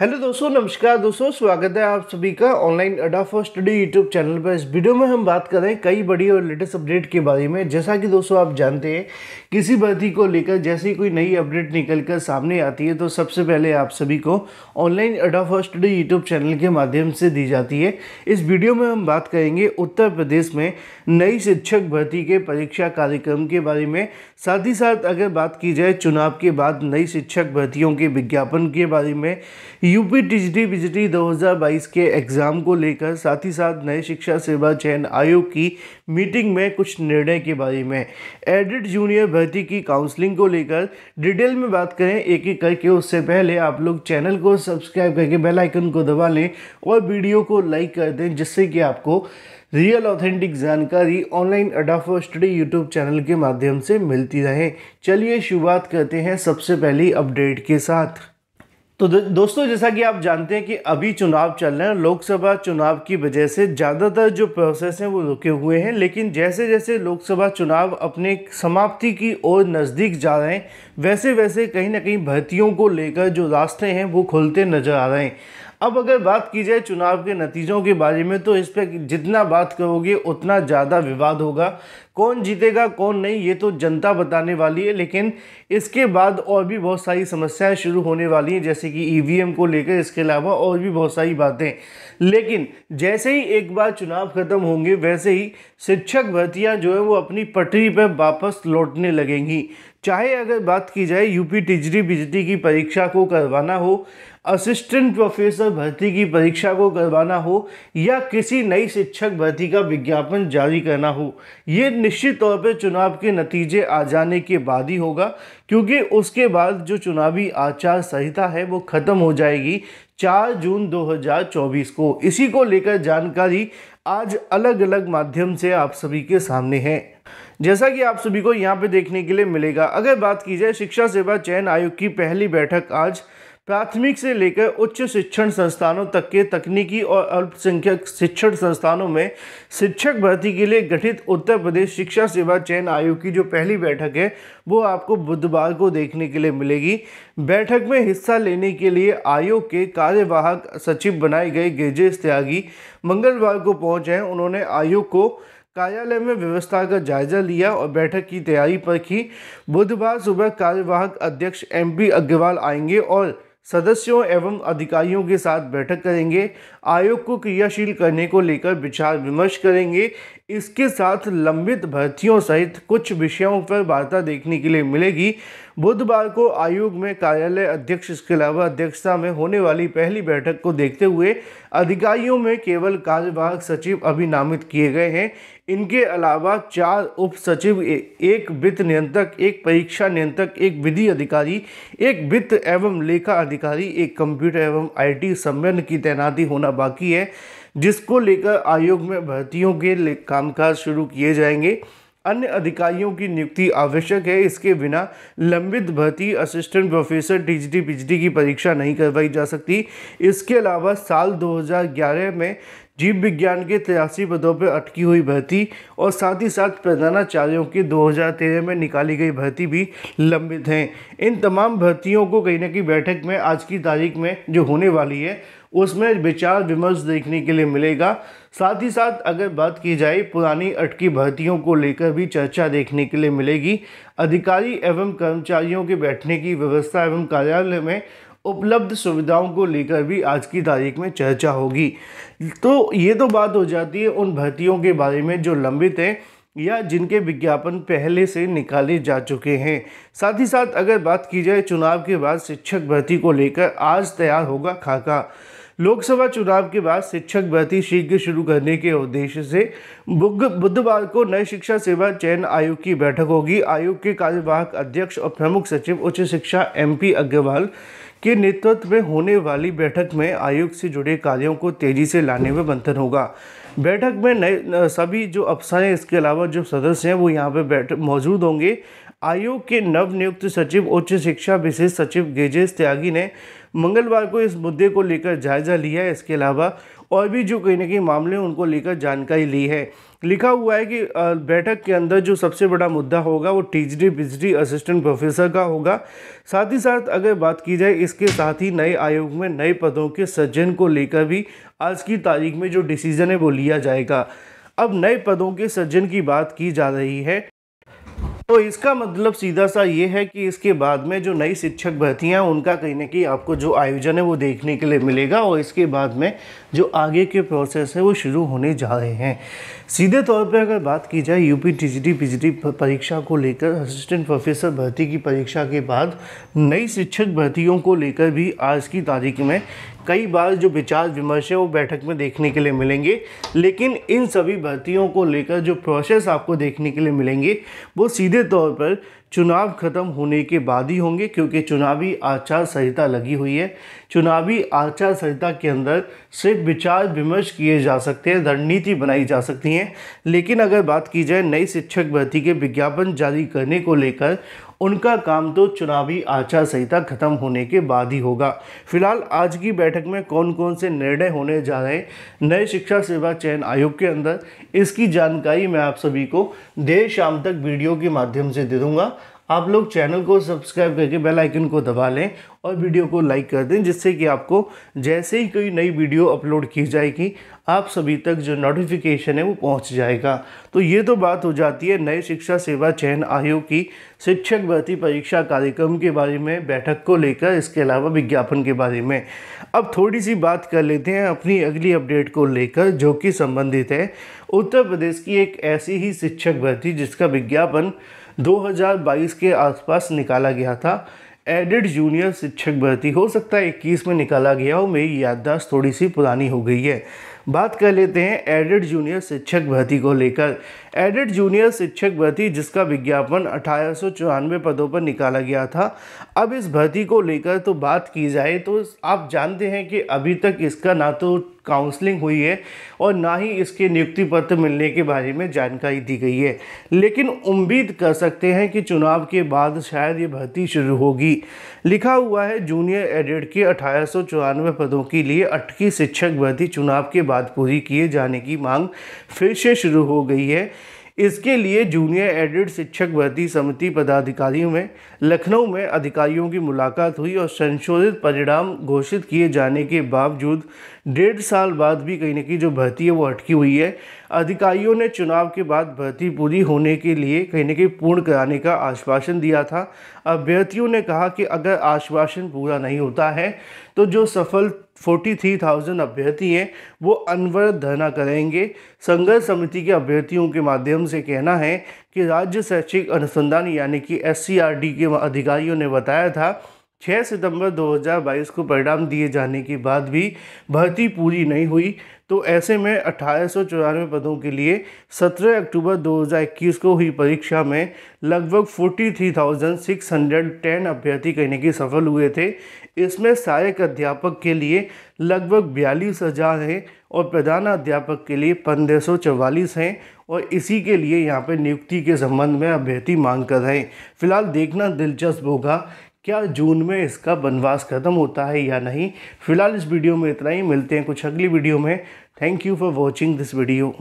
hello दोस्तों नमस्कार दोस्तों स्वागत है आप सभी का online Adda for study YouTube channel पर इस वीडियो में हम बात कर रहे हैं कई बड़ी और लेटेस्ट अपडेट के बारे में जैसा कि दोस्तों आप जानते हैं किसी भर्ती को लेकर जैसे ही कोई नई अपडेट निकल कर सामने आती है तो सबसे पहले आप सभी को online Adda for study YouTube channel के माध्यम से दी जाती है इस वीडियो में हम बात करेंगे उत्तर प्रदेश में नई शिक्षक भर्ती के परीक्षा कार्यक्रम के बारे में साथ ही साथ अगर बात की जाए चुनाव के बाद नई शिक्षक भर्तियों के विज्ञापन के बारे में यूपी टीजीटी बीजीटी 2022 के एग्ज़ाम को लेकर साथ ही साथ नए शिक्षा सेवा चयन आयोग की मीटिंग में कुछ निर्णय के बारे में एडिट जूनियर भर्ती की काउंसलिंग को लेकर डिटेल में बात करें एक एक करके उससे पहले आप लोग चैनल को सब्सक्राइब करके बेल आइकन को दबा लें और वीडियो को लाइक कर दें जिससे कि आपको रियल ऑथेंटिक जानकारी online Adda for study YouTube channel के माध्यम से मिलती रहे चलिए शुरुआत करते हैं सबसे पहली अपडेट के साथ तो दोस्तों जैसा कि आप जानते हैं कि अभी चुनाव चल रहे हैं लोकसभा चुनाव की वजह से ज़्यादातर जो प्रोसेस हैं वो रुके हुए हैं लेकिन जैसे जैसे लोकसभा चुनाव अपने समाप्ति की ओर नज़दीक जा रहे हैं वैसे वैसे कहीं ना कहीं भर्तियों को लेकर जो रास्ते हैं वो खुलते नज़र आ रहे हैं अब अगर बात की जाए चुनाव के नतीजों के बारे में तो इस पर जितना बात करोगे उतना ज़्यादा विवाद होगा कौन जीतेगा कौन नहीं ये तो जनता बताने वाली है लेकिन इसके बाद और भी बहुत सारी समस्याएं शुरू होने वाली हैं जैसे कि ईवीएम e को लेकर इसके अलावा और भी बहुत सारी बातें लेकिन जैसे ही एक बार चुनाव ख़त्म होंगे वैसे ही शिक्षक भर्तियाँ जो है वो अपनी पटरी पर वापस लौटने लगेंगी चाहे अगर बात की जाए यूपी टिजरी बिजली की परीक्षा को करवाना हो असिस्टेंट प्रोफेसर भर्ती की परीक्षा को करवाना हो या किसी नई शिक्षक भर्ती का विज्ञापन जारी करना हो ये निश्चित तौर पर चुनाव के नतीजे आ जाने के बाद ही होगा क्योंकि उसके बाद जो चुनावी आचार संहिता है वो ख़त्म हो जाएगी चार जून 2024 को इसी को लेकर जानकारी आज अलग अलग माध्यम से आप सभी के सामने है जैसा कि आप सभी को यहाँ पे देखने के लिए मिलेगा अगर बात की जाए शिक्षा सेवा चयन आयोग की पहली बैठक आज प्राथमिक से लेकर उच्च शिक्षण संस्थानों तक के तकनीकी और अल्पसंख्यक शिक्षण संस्थानों में शिक्षक भर्ती के लिए गठित उत्तर प्रदेश शिक्षा सेवा चयन आयोग की जो पहली बैठक है वो आपको बुधवार को देखने के लिए मिलेगी बैठक में हिस्सा लेने के लिए आयोग के कार्यवाहक सचिव बनाए गए गिरजेश त्यागी मंगलवार को पहुँचे हैं उन्होंने आयोग को कार्यालय में व्यवस्था का जायजा लिया और बैठक की तैयारी पर की बुधवार सुबह कार्यवाहक अध्यक्ष एम पी अग्रवाल आएंगे और सदस्यों एवं अधिकारियों के साथ बैठक करेंगे आयोग को क्रियाशील करने को लेकर विचार विमर्श करेंगे इसके साथ लंबित भर्तियों सहित कुछ विषयों पर वार्ता देखने के लिए मिलेगी बुधवार को आयोग में कार्यालय अध्यक्ष इसके अलावा अध्यक्षता में होने वाली पहली बैठक को देखते हुए अधिकारियों में केवल कार्यवाहक सचिव अभी नामित किए गए हैं इनके अलावा चार उप सचिव एक वित्त नियंत्रक एक परीक्षा नियंत्रक एक विधि अधिकारी एक वित्त एवं लेखा अधिकारी एक कंप्यूटर एवं आईटी टी की तैनाती होना बाकी है जिसको लेकर आयोग में भर्तियों के कामकाज शुरू किए जाएंगे अन्य अधिकारियों की नियुक्ति आवश्यक है इसके बिना लंबित भर्ती असिस्टेंट प्रोफेसर टीजीटी पीजीटी की परीक्षा नहीं करवाई जा सकती इसके अलावा साल 2011 में जीव विज्ञान के तिरासी पदों पर अटकी हुई भर्ती और साथ ही साथ प्रधानाचार्यों की 2013 में निकाली गई भर्ती भी लंबित हैं इन तमाम भर्तियों को कहीं ना कहीं बैठक में आज की तारीख में जो होने वाली है उसमें विचार विमर्श देखने के लिए मिलेगा साथ ही साथ अगर बात की जाए पुरानी अटकी भर्तियों को लेकर भी चर्चा देखने के लिए मिलेगी अधिकारी एवं कर्मचारियों के बैठने की व्यवस्था एवं कार्यालय में उपलब्ध सुविधाओं को लेकर भी आज की तारीख में चर्चा होगी तो ये तो बात हो जाती है उन भर्तियों के बारे में जो लंबित हैं या जिनके विज्ञापन पहले से निकाले जा चुके हैं साथ ही साथ अगर बात की जाए चुनाव के बाद शिक्षक भर्ती को लेकर आज तैयार होगा खाका लोकसभा चुनाव के बाद शिक्षक भर्ती शीघ्र शुरू करने के उद्देश्य से बुधवार को नए शिक्षा सेवा चयन आयोग की बैठक होगी आयोग के कार्यवाहक अध्यक्ष और प्रमुख सचिव उच्च शिक्षा एमपी अग्रवाल के नेतृत्व में होने वाली बैठक में आयोग से जुड़े कार्यों को तेजी से लाने में मंथन होगा बैठक में नए सभी जो अफसर हैं इसके अलावा जो सदस्य हैं वो यहाँ पे बैठ मौजूद होंगे आयोग के नवनियुक्त सचिव उच्च शिक्षा विशेष सचिव गेजेश त्यागी ने मंगलवार को इस मुद्दे को लेकर जायजा लिया है इसके अलावा और भी जो कहीं ना कहीं मामले उनको लेकर जानकारी ली है लिखा हुआ है कि बैठक के अंदर जो सबसे बड़ा मुद्दा होगा वो टीचरी बिजरी असिस्टेंट प्रोफेसर का होगा साथ ही साथ अगर बात की जाए इसके साथ ही नए आयोग में नए पदों के सज्जन को लेकर भी आज की तारीख में जो डिसीजन है वो लिया जाएगा अब नए पदों के सज्जन की बात की जा रही है तो इसका मतलब सीधा सा ये है कि इसके बाद में जो नई शिक्षक भर्तियाँ उनका कहीं ना कहीं आपको जो आयोजन है वो देखने के लिए मिलेगा और इसके बाद में जो आगे के प्रोसेस है वो शुरू होने जा रहे हैं सीधे तौर पर अगर बात की जाए यूपी टीजीटी पीजीटी परीक्षा को लेकर असिस्टेंट प्रोफेसर भर्ती की परीक्षा के बाद नई शिक्षक भर्तियों को लेकर भी आज की तारीख में कई बार जो विचार विमर्श है वो बैठक में देखने के लिए मिलेंगे लेकिन इन सभी भर्तियों को लेकर जो प्रोसेस आपको देखने के लिए मिलेंगे वो सीधे तौर पर चुनाव खत्म होने के बाद ही होंगे क्योंकि चुनावी आचार संहिता लगी हुई है चुनावी आचार संहिता के अंदर सिर्फ विचार विमर्श किए जा सकते हैं रणनीति बनाई जा सकती है लेकिन अगर बात की जाए नई शिक्षक भर्ती के विज्ञापन जारी करने को लेकर उनका काम तो चुनावी आचार संहिता खत्म होने के बाद ही होगा फिलहाल आज की बैठक में कौन कौन से निर्णय होने जा रहे हैं नए शिक्षा सेवा चयन आयोग के अंदर इसकी जानकारी मैं आप सभी को देर शाम तक वीडियो के माध्यम से दे दूंगा आप लोग चैनल को सब्सक्राइब करके बेल आइकन को दबा लें और वीडियो को लाइक कर दें जिससे कि आपको जैसे ही कोई नई वीडियो अपलोड की जाएगी आप सभी तक जो नोटिफिकेशन है वो पहुंच जाएगा तो ये तो बात हो जाती है नए शिक्षा सेवा चयन आयोग की शिक्षक भर्ती परीक्षा कार्यक्रम के बारे में बैठक को लेकर इसके अलावा विज्ञापन के बारे में अब थोड़ी सी बात कर लेते हैं अपनी अगली अपडेट को लेकर जो कि संबंधित है उत्तर प्रदेश की एक ऐसी ही शिक्षक भर्ती जिसका विज्ञापन 2022 के आसपास निकाला गया था एडेड जूनियर शिक्षक भर्ती हो सकता है 21 में निकाला गया हो मेरी याददाश्त थोड़ी सी पुरानी हो गई है बात कर लेते हैं एडेड जूनियर शिक्षक भर्ती को लेकर एडेड जूनियर शिक्षक भर्ती जिसका विज्ञापन अठारह पदों पर निकाला गया था अब इस भर्ती को लेकर तो बात की जाए तो आप जानते हैं कि अभी तक इसका ना तो काउंसलिंग हुई है और ना ही इसके नियुक्ति पत्र मिलने के बारे में जानकारी दी गई है लेकिन उम्मीद कर सकते हैं कि चुनाव के बाद शायद ये भर्ती शुरू होगी लिखा हुआ है जूनियर एडेड के अठारह पदों के लिए अटकी शिक्षक भर्ती चुनाव के बाद पूरी किए जाने की मांग फिर से शुरू हो गई है इसके लिए जूनियर एडेड शिक्षक भर्ती समिति पदाधिकारियों में लखनऊ में अधिकारियों की मुलाकात हुई और संशोधित परिणाम घोषित किए जाने के बावजूद डेढ़ साल बाद भी कहीं ना कहीं जो भर्ती है वो अटकी हुई है अधिकारियों ने चुनाव के बाद भर्ती पूरी होने के लिए कहीं ना कहीं पूर्ण कराने का आश्वासन दिया था अभ्यर्थियों ने कहा कि अगर आश्वासन पूरा नहीं होता है तो जो सफल 43,000 अभ्यर्थी हैं वो अनवर धरना करेंगे संघर्ष समिति के अभ्यर्थियों के माध्यम से कहना है कि राज्य शैक्षिक अनुसंधान यानी कि एस के अधिकारियों ने बताया था 6 सितंबर 2022 को परिणाम दिए जाने के बाद भी भर्ती पूरी नहीं हुई तो ऐसे में अठारह पदों के लिए 17 अक्टूबर 2021 को हुई परीक्षा में लगभग 43,610 अभ्यर्थी कहने के सफल हुए थे इसमें सहायक अध्यापक के लिए लगभग बयालीस हज़ार हैं और प्रधान अध्यापक के लिए पंद्रह सौ चवालीस हैं और इसी के लिए यहाँ पर नियुक्ति के संबंध में अभ्यर्थी मांग कर रहे हैं फिलहाल देखना दिलचस्प होगा क्या जून में इसका वनवास ख़त्म होता है या नहीं फ़िलहाल इस वीडियो में इतना ही मिलते हैं कुछ अगली वीडियो में thank you for watching this video